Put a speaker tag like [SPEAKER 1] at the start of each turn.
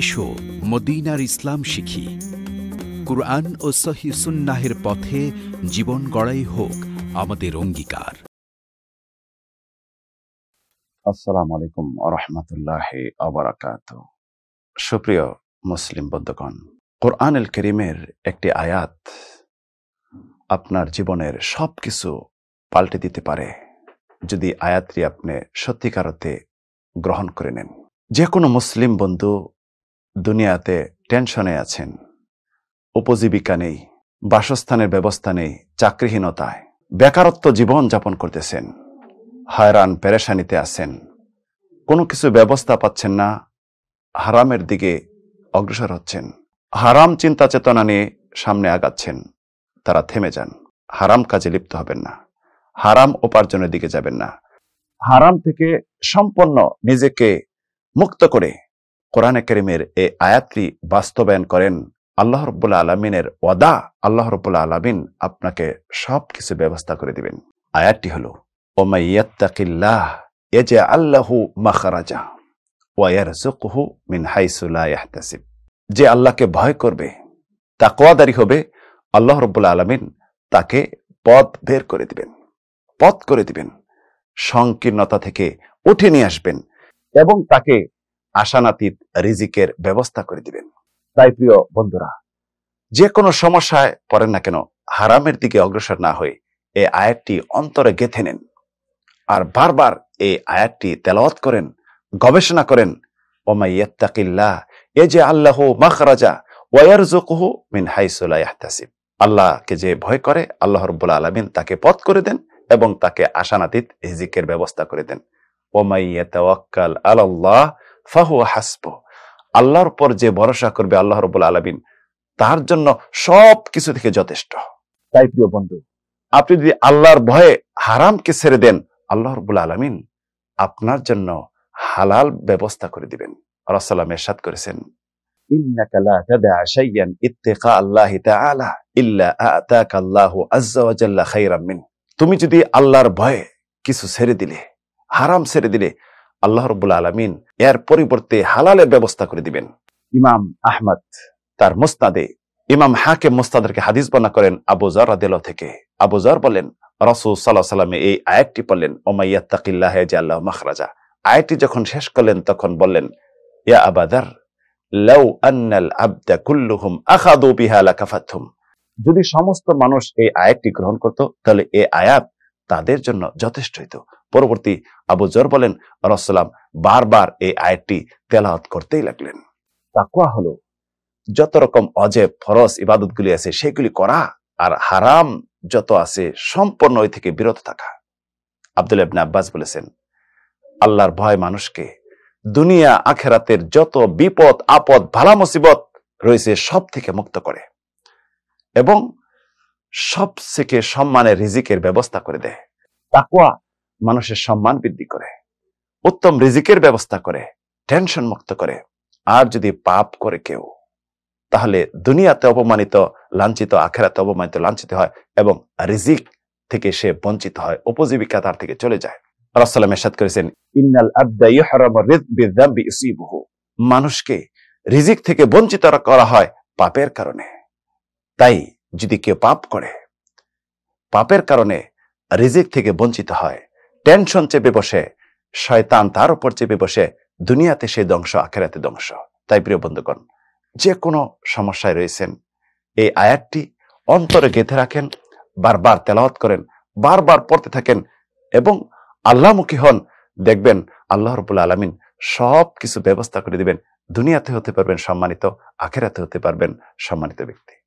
[SPEAKER 1] এসো মদিনার ইসলাম শিখি কুরআন ও সহি সুন্নাহের পথে জীবন গড়াই হোক আমাদের অঙ্গীকার আসসালামু আলাইকুম আরহামতুল্লাহ আবরাকাত সুপ্রিয় মুসলিম বন্ধুগণ কোরআন এল করিমের একটি আয়াত আপনার জীবনের সব কিছু পাল্টে দিতে পারে যদি আয়াতটি আপনি সত্যিকারতে গ্রহণ করে নেন যে কোনো মুসলিম বন্ধু দুনিয়াতে টেনশনে আছেন উপজীবিকা নেই বাসস্থানের ব্যবস্থা নেই চাকরিহীনতায় বেকারত্ব জীবন যাপন করতেছেন হায়রান পেরেশানিতে আছেন কোনো কিছু ব্যবস্থা পাচ্ছেন না হারামের দিকে অগ্রসর হচ্ছেন হারাম চিন্তা চেতনা নিয়ে সামনে আগাচ্ছেন তারা থেমে যান হারাম কাজে লিপ্ত হবেন না হারাম উপার্জনের দিকে যাবেন না হারাম থেকে সম্পন্ন নিজেকে মুক্ত করে কোরআনে করিমের এই আয়াতটি বাস্তবায়ন করেন আল্লাহ রবুল্লা আলমিনের ওয়াদা আল্লাহ রবুল্লা আলমিন আপনাকে সব কিছু ব্যবস্থা করে দিবেন আয়াতটি হল ওমাইয়াত্তাকিল্লাহ এ যে আল্লাহু মাখারাজা ওয়ার ওয়ারজুকহু মিন হাইসুল্লাহ যে আল্লাহকে ভয় করবে তা কোয়াদারি হবে আল্লাহ রবুল্লা আলমিন তাকে পথ বের করে দিবেন পথ করে দিবেন সংকীর্ণতা থেকে উঠে নিয়ে আসবেন এবং তাকে আশানাতীত রিজিকের ব্যবস্থা করে দিবেন তাই প্রিয় বন্ধুরা যে কোনো সমস্যায় পড়েন না কেন হারামের দিকে অগ্রসর না হয়ে এই আয়াতটি অন্তরে গেথে নেন আর বারবার এই আয়াতটি তেলওয়াত করেন গবেষণা করেন ওমাইয়াত্তাকিল্লাহ এ যে আল্লাহ মাখরাজা ওয়ারজুকহু মিন হাইসুলা ইহতাসিব আল্লাহকে যে ভয় করে আল্লাহ রব্বুল আলমিন তাকে পথ করে দেন এবং তাকে আশানাতীত হিজিকের ব্যবস্থা করে দেন ওমাইয়াতাওয়াক্কাল আল্লাহ ফাহু হাসব আল্লাহর পর যে ভরসা করবে আল্লাহ রবুল আলমিন তার জন্য সব কিছু থেকে যথেষ্ট তাই প্রিয় বন্ধু আপনি যদি আল্লাহর ভয়ে হারামকে ছেড়ে দেন আল্লাহ রবুল আলমিন আপনার জন্য হালাল ব্যবস্থা করে দিবেন আল্লাহ এরশাদ করেছেন তুমি যদি আল্লাহর ভয়ে কিছু ছেড়ে দিলে হারাম ছেড়ে দিলে আল্লাহ রব্বুল আলমিন এর পরিবর্তে হালালের ব্যবস্থা করে দিবেন ইমাম আহমদ তার মোস্তাদে ইমাম হাকে মোস্তাদেরকে হাদিস বনা করেন আবুজার দিল থেকে আবুজার বলেন রসুল সাল্লাহ সাল্লামে এই আয়াতটি বললেন আল্লাহ আয়াতটি যখন শেষ করলেন তখন বললেন ইয়া আবাদার লাউ আন্নাল আবদা কুল্লুহুম আখাদু বিহা লাকাফাতহুম যদি সমস্ত মানুষ এই আয়াতটি গ্রহণ করত তাহলে এই আয়াত তাদের জন্য যথেষ্ট হইত পরবর্তী আবু জর বলেন রসলাম বারবার এই আয়াতটি তেলাওয়াত করতেই লাগলেন তাকুয়া হলো যত রকম অজেব ফরজ ইবাদতগুলি আছে সেগুলি করা আর হারাম যত আছে সম্পূর্ণ ওই থেকে বিরত থাকা আব্দুল ইবনে আব্বাস বলেছেন আল্লাহর ভয় মানুষকে দুনিয়া আখেরাতের যত বিপদ আপদ ভালা মুসিবত রয়েছে সব থেকে মুক্ত করে এবং সব থেকে সম্মানের রিজিকের ব্যবস্থা করে দেয় তাকুয়া মানুষের সম্মান বৃদ্ধি করে উত্তম রিজিকের ব্যবস্থা করে টেনশন মুক্ত করে আর যদি পাপ করে কেউ তাহলে দুনিয়াতে অপমানিত লাঞ্ছিত আখেরাতে অপমানিত লাঞ্ছিত হয় এবং রিজিক থেকে সে বঞ্চিত হয় উপজীবিকা তার থেকে চলে যায় রাসালাম এরশাদ করেছেন ইন্নাল মানুষকে রিজিক থেকে বঞ্চিত করা হয় পাপের কারণে তাই যদি কেউ পাপ করে পাপের কারণে রিজিক থেকে বঞ্চিত হয় টেনশন চেপে বসে শয়তান তার উপর চেপে বসে দুনিয়াতে সেই ধ্বংস আখেরাতে ধ্বংস তাই প্রিয় বন্ধুগণ যে কোনো সমস্যায় রয়েছেন এই আয়াতটি অন্তরে গেঁথে রাখেন বারবার তেলাওয়াত করেন বারবার পড়তে থাকেন এবং আল্লাহমুখী হন দেখবেন আল্লাহ রবুল আলমিন সব কিছু ব্যবস্থা করে দিবেন দুনিয়াতে হতে পারবেন সম্মানিত আখেরাতে হতে পারবেন সম্মানিত ব্যক্তি